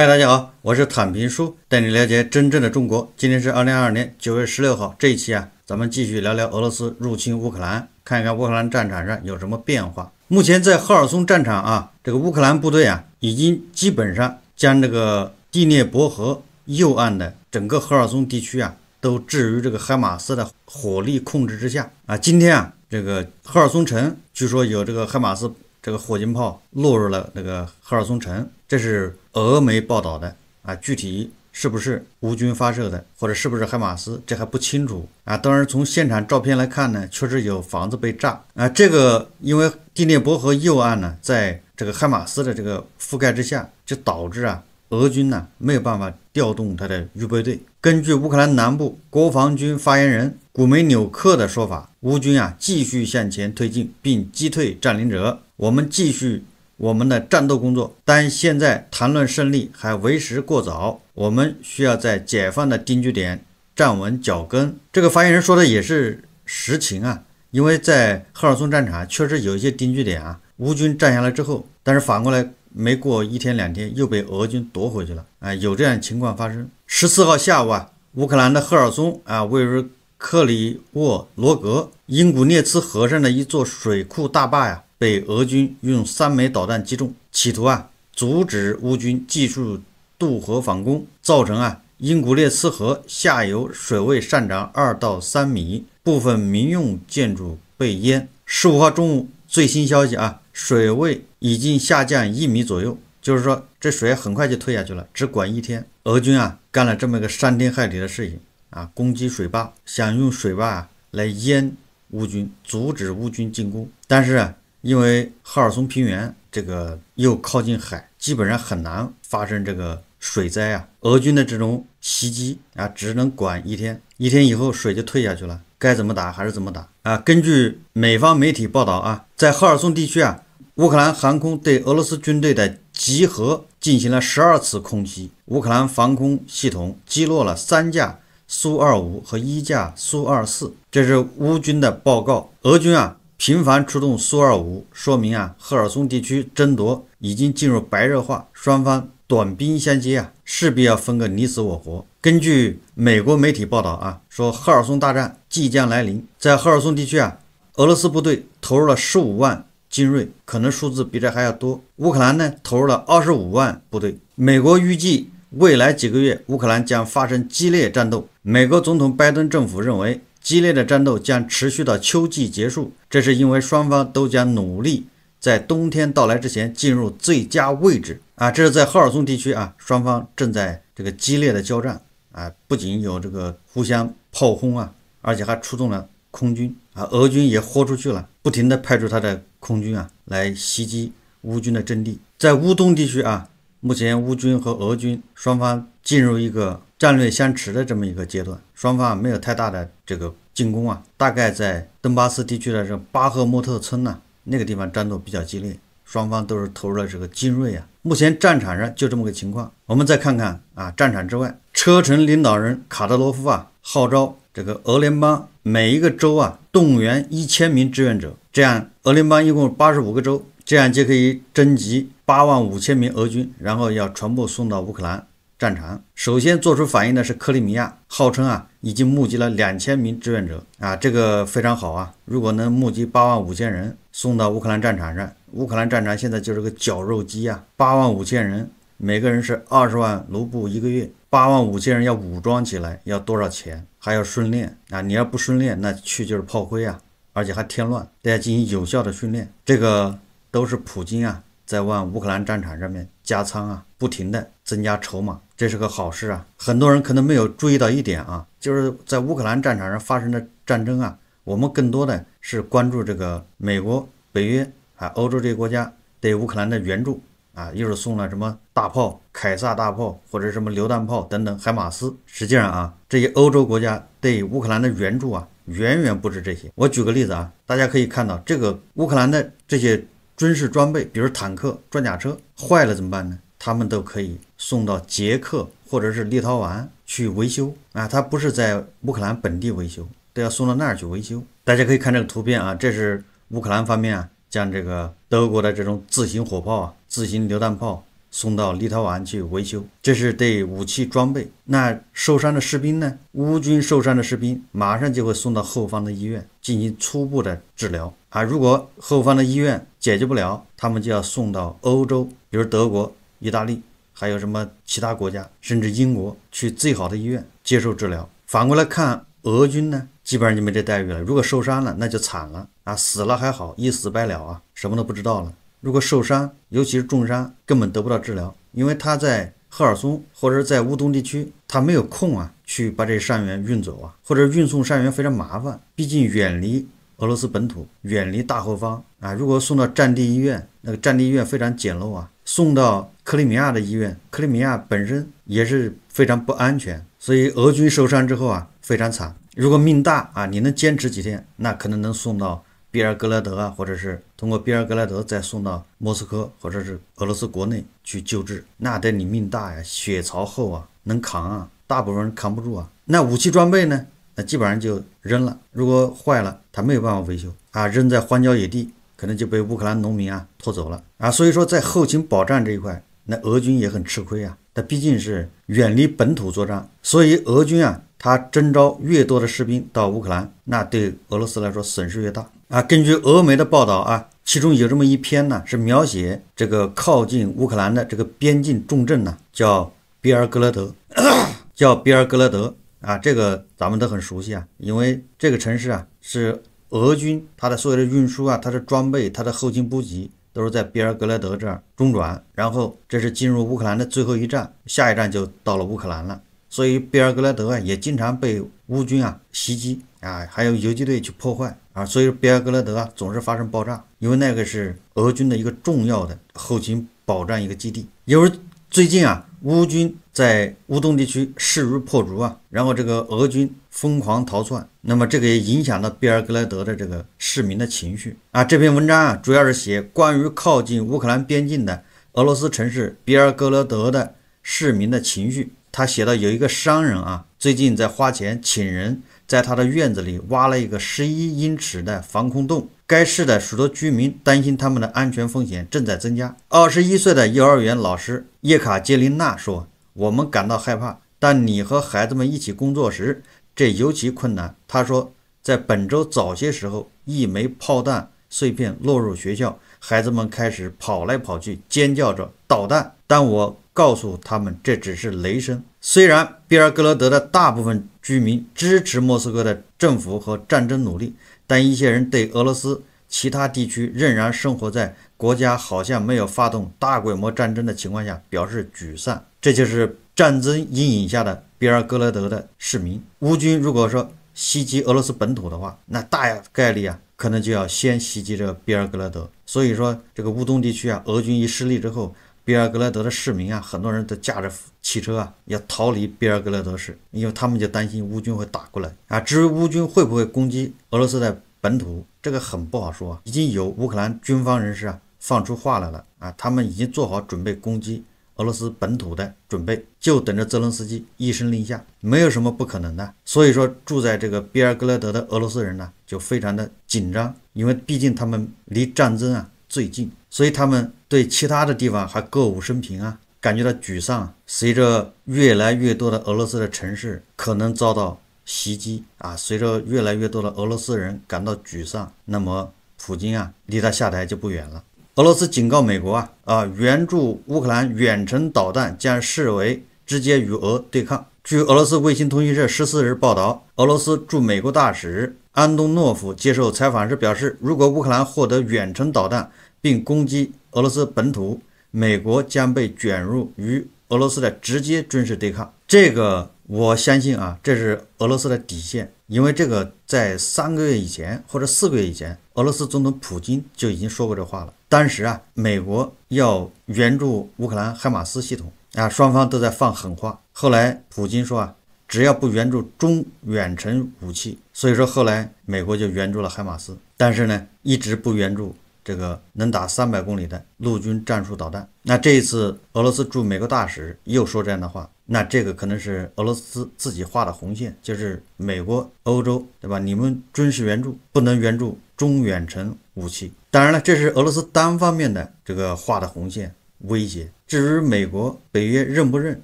嗨，大家好，我是坦平叔，带你了解真正的中国。今天是二零二二年九月十六号，这一期啊，咱们继续聊聊俄罗斯入侵乌克兰，看一看乌克兰战场上有什么变化。目前在赫尔松战场啊，这个乌克兰部队啊，已经基本上将这个第聂伯河右岸的整个赫尔松地区啊，都置于这个哈马斯的火力控制之下啊。今天啊，这个赫尔松城据说有这个哈马斯。这个火箭炮落入了那个赫尔松城，这是俄媒报道的啊，具体是不是乌军发射的，或者是不是海马斯，这还不清楚啊。当然，从现场照片来看呢，确实有房子被炸啊。这个因为第聂伯河右岸呢，在这个海马斯的这个覆盖之下，就导致啊。俄军呢没有办法调动他的预备队。根据乌克兰南部国防军发言人古梅纽克的说法，乌军啊继续向前推进，并击退占领者。我们继续我们的战斗工作，但现在谈论胜利还为时过早。我们需要在解放的定居点站稳脚跟。这个发言人说的也是实情啊，因为在赫尔松战场确实有一些定居点啊，乌军占下来之后，但是反过来。没过一天两天，又被俄军夺回去了。啊，有这样情况发生。十四号下午啊，乌克兰的赫尔松啊，位于克里沃罗格英古涅茨河上的一座水库大坝呀，被俄军用三枚导弹击中，企图啊阻止乌军继续渡河反攻，造成啊英古涅茨河下游水位上涨二到三米，部分民用建筑被淹。十五号中午最新消息啊。水位已经下降一米左右，就是说这水很快就退下去了，只管一天。俄军啊干了这么一个伤天害理的事情啊，攻击水坝，想用水坝来淹乌军，阻止乌军进攻。但是因为赫尔松平原这个又靠近海，基本上很难发生这个水灾啊。俄军的这种袭击啊，只能管一天，一天以后水就退下去了，该怎么打还是怎么打啊。根据美方媒体报道啊，在赫尔松地区啊。乌克兰航空对俄罗斯军队的集合进行了十二次空袭，乌克兰防空系统击落了三架苏 -25 和一架苏 -24，这是乌军的报告。俄军啊频繁出动苏 -25，说明啊赫尔松地区争夺已经进入白热化，双方短兵相接啊，势必要分个你死我活。根据美国媒体报道啊，说赫尔松大战即将来临，在赫尔松地区啊，俄罗斯部队投入了十五万。精锐可能数字比这还要多。乌克兰呢投入了二十五万部队。美国预计未来几个月乌克兰将发生激烈战斗。美国总统拜登政府认为激烈的战斗将持续到秋季结束，这是因为双方都将努力在冬天到来之前进入最佳位置啊。这是在赫尔松地区啊，双方正在这个激烈的交战啊，不仅有这个互相炮轰啊，而且还出动了空军。啊，俄军也豁出去了，不停地派出他的空军啊来袭击乌军的阵地。在乌东地区啊，目前乌军和俄军双方进入一个战略相持的这么一个阶段，双方没有太大的这个进攻啊。大概在顿巴斯地区的这巴赫莫特村呢，那个地方战斗比较激烈，双方都是投入了这个精锐啊。目前战场上就这么个情况。我们再看看啊，战场之外，车臣领导人卡德罗夫啊号召。这个俄联邦每一个州啊动员一千名志愿者，这样俄联邦一共八十五个州，这样就可以征集八万五千名俄军，然后要全部送到乌克兰战场。首先做出反应的是克里米亚，号称啊已经募集了两千名志愿者啊，这个非常好啊。如果能募集八万五千人送到乌克兰战场上，乌克兰战场现在就是个绞肉机啊。八万五千人，每个人是二十万卢布一个月，八万五千人要武装起来要多少钱？还要训练啊！你要不训练，那去就是炮灰啊，而且还添乱。大家进行有效的训练，这个都是普京啊，在往乌克兰战场上面加仓啊，不停的增加筹码，这是个好事啊。很多人可能没有注意到一点啊，就是在乌克兰战场上发生的战争啊，我们更多的是关注这个美国、北约啊、欧洲这些国家对乌克兰的援助。啊，又是送了什么大炮、凯撒大炮或者什么榴弹炮等等，海马斯。实际上啊，这些欧洲国家对乌克兰的援助啊，远远不止这些。我举个例子啊，大家可以看到，这个乌克兰的这些军事装备，比如坦克、装甲车坏了怎么办呢？他们都可以送到捷克或者是立陶宛去维修啊，它不是在乌克兰本地维修，都要送到那儿去维修。大家可以看这个图片啊，这是乌克兰方面啊。将这个德国的这种自行火炮啊、自行榴弹炮送到立陶宛去维修，这是对武器装备。那受伤的士兵呢？乌军受伤的士兵马上就会送到后方的医院进行初步的治疗啊。如果后方的医院解决不了，他们就要送到欧洲，比如德国、意大利，还有什么其他国家，甚至英国，去最好的医院接受治疗。反过来看，俄军呢，基本上就没这待遇了。如果受伤了，那就惨了。啊，死了还好，一死百了啊，什么都不知道了。如果受伤，尤其是重伤，根本得不到治疗，因为他在赫尔松或者在乌东地区，他没有空啊，去把这伤员运走啊，或者运送伤员非常麻烦，毕竟远离俄罗斯本土，远离大后方啊。如果送到战地医院，那个战地医院非常简陋啊。送到克里米亚的医院，克里米亚本身也是非常不安全，所以俄军受伤之后啊，非常惨。如果命大啊，你能坚持几天，那可能能送到。比尔格莱德啊，或者是通过比尔格莱德再送到莫斯科，或者是俄罗斯国内去救治，那得你命大呀，血槽厚啊，能扛啊。大部分人扛不住啊。那武器装备呢？那基本上就扔了。如果坏了，他没有办法维修啊，扔在荒郊野地，可能就被乌克兰农民啊拖走了啊。所以说，在后勤保障这一块，那俄军也很吃亏啊。他毕竟是远离本土作战，所以俄军啊，他征召越多的士兵到乌克兰，那对俄罗斯来说损失越大。啊，根据俄媒的报道啊，其中有这么一篇呢，是描写这个靠近乌克兰的这个边境重镇呢，叫比尔格勒德，叫比尔格勒德啊，这个咱们都很熟悉啊，因为这个城市啊，是俄军它的所有的运输啊，它的装备、它的后勤补给都是在比尔格勒德这儿中转，然后这是进入乌克兰的最后一站，下一站就到了乌克兰了，所以比尔格勒德啊，也经常被乌军啊袭击。啊，还有游击队去破坏啊，所以说比尔格勒德啊总是发生爆炸，因为那个是俄军的一个重要的后勤保障一个基地。因为最近啊，乌军在乌东地区势如破竹啊，然后这个俄军疯狂逃窜，那么这个也影响了比尔格勒德的这个市民的情绪啊。这篇文章啊，主要是写关于靠近乌克兰边境的俄罗斯城市比尔格勒德的市民的情绪。他写到有一个商人啊，最近在花钱请人。在他的院子里挖了一个十一英尺的防空洞。该市的许多居民担心他们的安全风险正在增加。二十一岁的幼儿园老师叶卡捷琳娜说：“我们感到害怕，但你和孩子们一起工作时，这尤其困难。”她说，在本周早些时候，一枚炮弹。碎片落入学校，孩子们开始跑来跑去，尖叫着捣蛋。但我告诉他们，这只是雷声。虽然比尔格罗德的大部分居民支持莫斯科的政府和战争努力，但一些人对俄罗斯其他地区仍然生活在国家好像没有发动大规模战争的情况下表示沮丧。这就是战争阴影下的比尔格罗德的市民。乌军如果说袭击俄罗斯本土的话，那大概率啊。可能就要先袭击这个比尔格莱德，所以说这个乌东地区啊，俄军一失利之后，比尔格莱德的市民啊，很多人都驾着汽车啊，要逃离比尔格莱德市，因为他们就担心乌军会打过来啊。至于乌军会不会攻击俄罗斯的本土，这个很不好说已经有乌克兰军方人士啊放出话来了啊，他们已经做好准备攻击。俄罗斯本土的准备就等着泽伦斯基一声令下，没有什么不可能的。所以说，住在这个比尔格勒德的俄罗斯人呢，就非常的紧张，因为毕竟他们离战争啊最近，所以他们对其他的地方还歌舞升平啊，感觉到沮丧。随着越来越多的俄罗斯的城市可能遭到袭击啊，随着越来越多的俄罗斯人感到沮丧，那么普京啊，离他下台就不远了。俄罗斯警告美国啊啊！援助乌克兰远程导弹将视为直接与俄对抗。据俄罗斯卫星通讯社十四日报道，俄罗斯驻美国大使安东诺夫接受采访时表示，如果乌克兰获得远程导弹并攻击俄罗斯本土，美国将被卷入与俄罗斯的直接军事对抗。这个我相信啊，这是俄罗斯的底线，因为这个在三个月以前或者四个月以前，俄罗斯总统普京就已经说过这话了。当时啊，美国要援助乌克兰海马斯系统啊，双方都在放狠话。后来普京说啊，只要不援助中远程武器，所以说后来美国就援助了海马斯，但是呢，一直不援助这个能打三百公里的陆军战术导弹。那这一次俄罗斯驻美国大使又说这样的话，那这个可能是俄罗斯自己画的红线，就是美国、欧洲对吧？你们军事援助不能援助中远程武器。当然了，这是俄罗斯单方面的这个画的红线威胁。至于美国、北约认不认，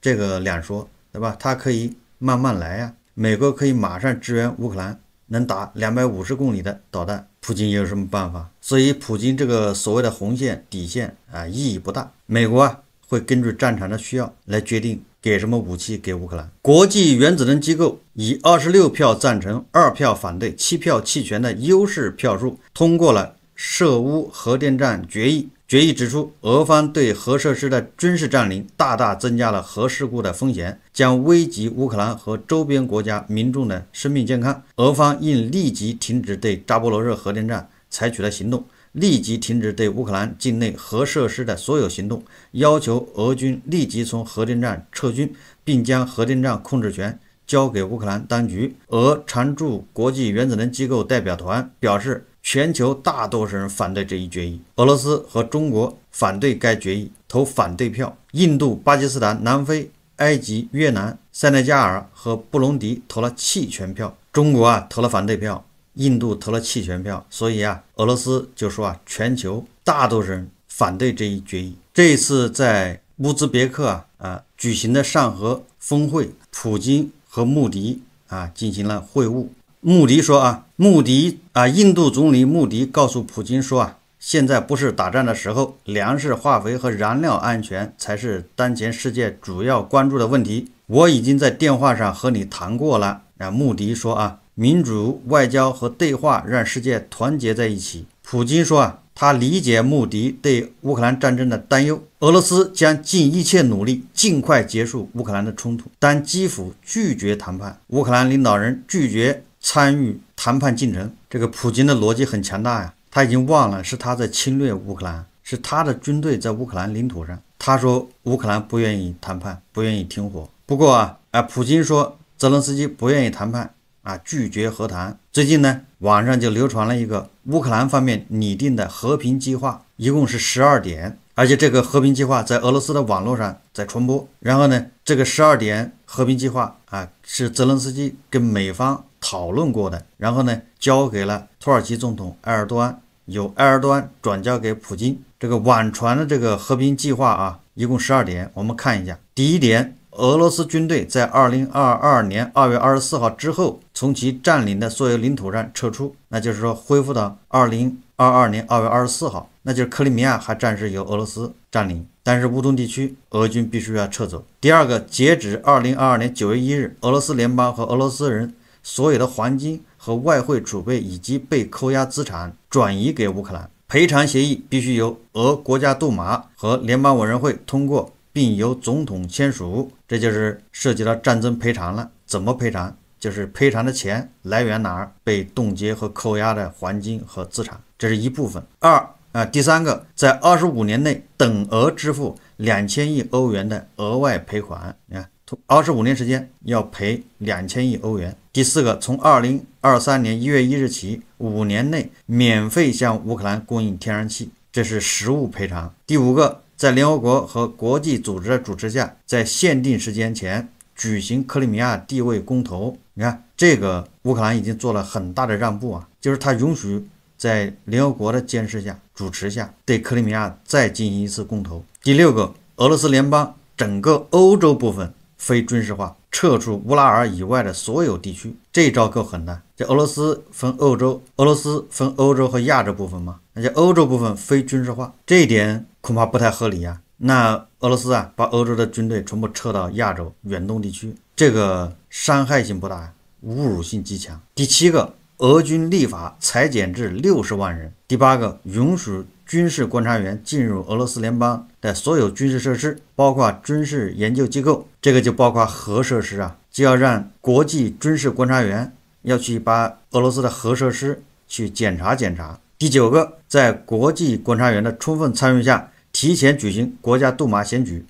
这个两说，对吧？他可以慢慢来呀。美国可以马上支援乌克兰，能打两百五十公里的导弹，普京有什么办法？所以，普京这个所谓的红线底线啊，意义不大。美国啊，会根据战场的需要来决定给什么武器给乌克兰。国际原子能机构以二十六票赞成、二票反对、七票弃权的优势票数通过了。涉乌核电站决议，决议指出，俄方对核设施的军事占领大大增加了核事故的风险，将危及乌克兰和周边国家民众的生命健康。俄方应立即停止对扎波罗热核电站采取的行动，立即停止对乌克兰境内核设施的所有行动，要求俄军立即从核电站撤军，并将核电站控制权交给乌克兰当局。俄常驻国际原子能机构代表团表示。全球大多数人反对这一决议，俄罗斯和中国反对该决议，投反对票。印度、巴基斯坦、南非、埃及、越南、塞内加尔和布隆迪投了弃权票。中国啊投了反对票，印度投了弃权票。所以啊，俄罗斯就说啊，全球大多数人反对这一决议。这一次在乌兹别克啊啊举行的上合峰会，普京和穆迪啊进行了会晤。穆迪说啊。穆迪啊，印度总理穆迪告诉普京说：“啊，现在不是打仗的时候，粮食、化肥和燃料安全才是当前世界主要关注的问题。我已经在电话上和你谈过了。”啊，穆迪说：“啊，民主、外交和对话让世界团结在一起。”普京说：“啊，他理解穆迪对乌克兰战争的担忧。俄罗斯将尽一切努力尽快结束乌克兰的冲突，但基辅拒绝谈判，乌克兰领导人拒绝参与。”谈判进程，这个普京的逻辑很强大呀，他已经忘了是他在侵略乌克兰，是他的军队在乌克兰领土上。他说乌克兰不愿意谈判，不愿意停火。不过啊，啊，普京说泽伦斯基不愿意谈判啊，拒绝和谈。最近呢，网上就流传了一个乌克兰方面拟定的和平计划，一共是十二点，而且这个和平计划在俄罗斯的网络上在传播。然后呢，这个十二点和平计划啊，是泽伦斯基跟美方。讨论过的，然后呢，交给了土耳其总统埃尔多安，由埃尔多安转交给普京。这个网传的这个和平计划啊，一共十二点，我们看一下。第一点，俄罗斯军队在二零二二年二月二十四号之后，从其占领的所有领土上撤出，那就是说恢复到二零二二年二月二十四号，那就是克里米亚还暂时由俄罗斯占领，但是乌东地区俄军必须要撤走。第二个，截止二零二二年九月一日，俄罗斯联邦和俄罗斯人。所有的黄金和外汇储备以及被扣押资产转移给乌克兰，赔偿协议必须由俄国家杜马和联邦委员会通过，并由总统签署。这就是涉及到战争赔偿了，怎么赔偿？就是赔偿的钱来源哪儿？被冻结和扣押的黄金和资产，这是一部分。二啊，第三个，在二十五年内等额支付两千亿欧元的额外赔款。你看，二十五年时间要赔两千亿欧元。第四个，从二零二三年一月一日起五年内免费向乌克兰供应天然气，这是实物赔偿。第五个，在联合国和国际组织的主持下，在限定时间前举行克里米亚地位公投。你看，这个乌克兰已经做了很大的让步啊，就是他允许在联合国的监视下、主持下，对克里米亚再进行一次公投。第六个，俄罗斯联邦整个欧洲部分非军事化。撤出乌拉尔以外的所有地区，这招够狠的。这俄罗斯分欧洲，俄罗斯分欧洲和亚洲部分吗？而且欧洲部分非军事化，这一点恐怕不太合理呀。那俄罗斯啊，把欧洲的军队全部撤到亚洲远东地区，这个伤害性不大侮辱性极强。第七个，俄军立法裁减至六十万人。第八个，允许。军事观察员进入俄罗斯联邦的所有军事设施，包括军事研究机构，这个就包括核设施啊。就要让国际军事观察员要去把俄罗斯的核设施去检查检查。第九个，在国际观察员的充分参与下，提前举行国家杜马选举。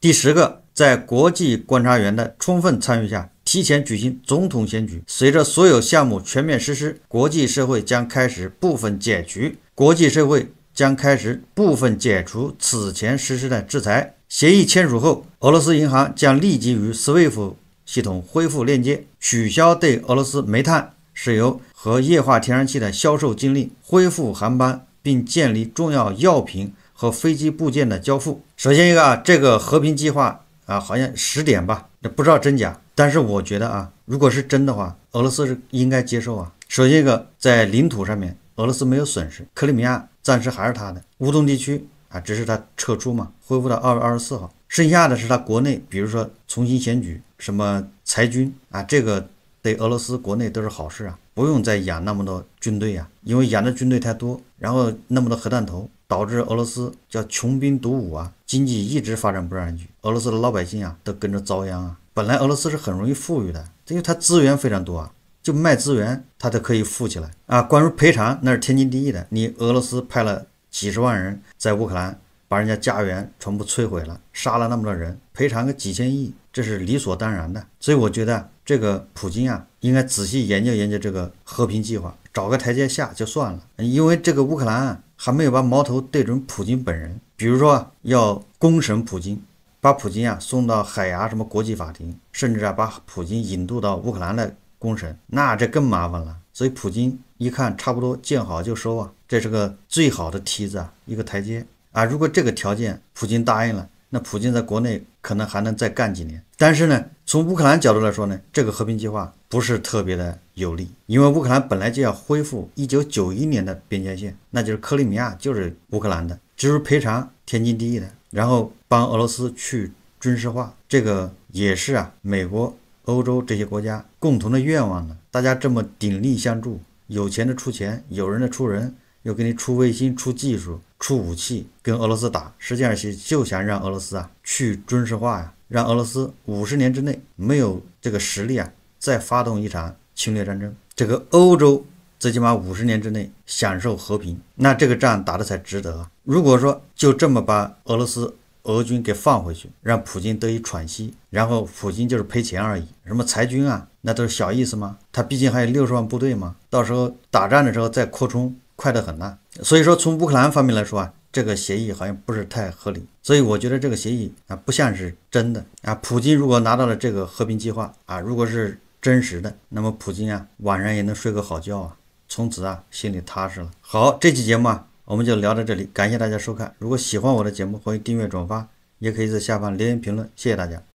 第十个，在国际观察员的充分参与下，提前举行总统选举。随着所有项目全面实施，国际社会将开始部分解除。国际社会将开始部分解除此前实施的制裁。协议签署后，俄罗斯银行将立即与 SWIFT 系统恢复链接，取消对俄罗斯煤炭、石油和液化天然气的销售禁令，恢复航班，并建立重要药品和飞机部件的交付。首先一个啊，这个和平计划啊，好像十点吧，不知道真假，但是我觉得啊，如果是真的话，俄罗斯是应该接受啊。首先一个在领土上面。俄罗斯没有损失，克里米亚暂时还是他的，乌东地区啊，只是他撤出嘛，恢复到二月二十四号。剩下的是他国内，比如说重新选举，什么裁军啊，这个对俄罗斯国内都是好事啊，不用再养那么多军队啊，因为养的军队太多，然后那么多核弹头导致俄罗斯叫穷兵黩武啊，经济一直发展不上去，俄罗斯的老百姓啊都跟着遭殃啊。本来俄罗斯是很容易富裕的，因为它资源非常多啊。就卖资源，他都可以富起来啊！关于赔偿，那是天经地义的。你俄罗斯派了几十万人在乌克兰把人家家园全部摧毁了，杀了那么多人，赔偿个几千亿，这是理所当然的。所以我觉得这个普京啊，应该仔细研究研究这个和平计划，找个台阶下就算了。因为这个乌克兰啊、还没有把矛头对准普京本人，比如说要公审普京，把普京啊送到海牙什么国际法庭，甚至啊把普京引渡到乌克兰的工程，那这更麻烦了。所以普京一看，差不多见好就收啊，这是个最好的梯子啊，一个台阶啊。如果这个条件普京答应了，那普京在国内可能还能再干几年。但是呢，从乌克兰角度来说呢，这个和平计划不是特别的有利，因为乌克兰本来就要恢复一九九一年的边界线，那就是克里米亚就是乌克兰的，就是赔偿天经地义的。然后帮俄罗斯去军事化，这个也是啊，美国。欧洲这些国家共同的愿望呢？大家这么鼎力相助，有钱的出钱，有人的出人，又给你出卫星、出技术、出武器，跟俄罗斯打，实际上是就想让俄罗斯啊去军事化呀，让俄罗斯五十年之内没有这个实力啊，再发动一场侵略战争，这个欧洲最起码五十年之内享受和平，那这个仗打得才值得啊！如果说就这么把俄罗斯，俄军给放回去，让普京得以喘息，然后普京就是赔钱而已。什么裁军啊，那都是小意思吗？他毕竟还有六十万部队嘛，到时候打仗的时候再扩充，快得很呐。所以说，从乌克兰方面来说啊，这个协议好像不是太合理。所以我觉得这个协议啊，不像是真的啊。普京如果拿到了这个和平计划啊，如果是真实的，那么普京啊，晚上也能睡个好觉啊，从此啊，心里踏实了。好，这期节目啊。我们就聊到这里，感谢大家收看。如果喜欢我的节目，欢迎订阅转发，也可以在下方留言评论。谢谢大家。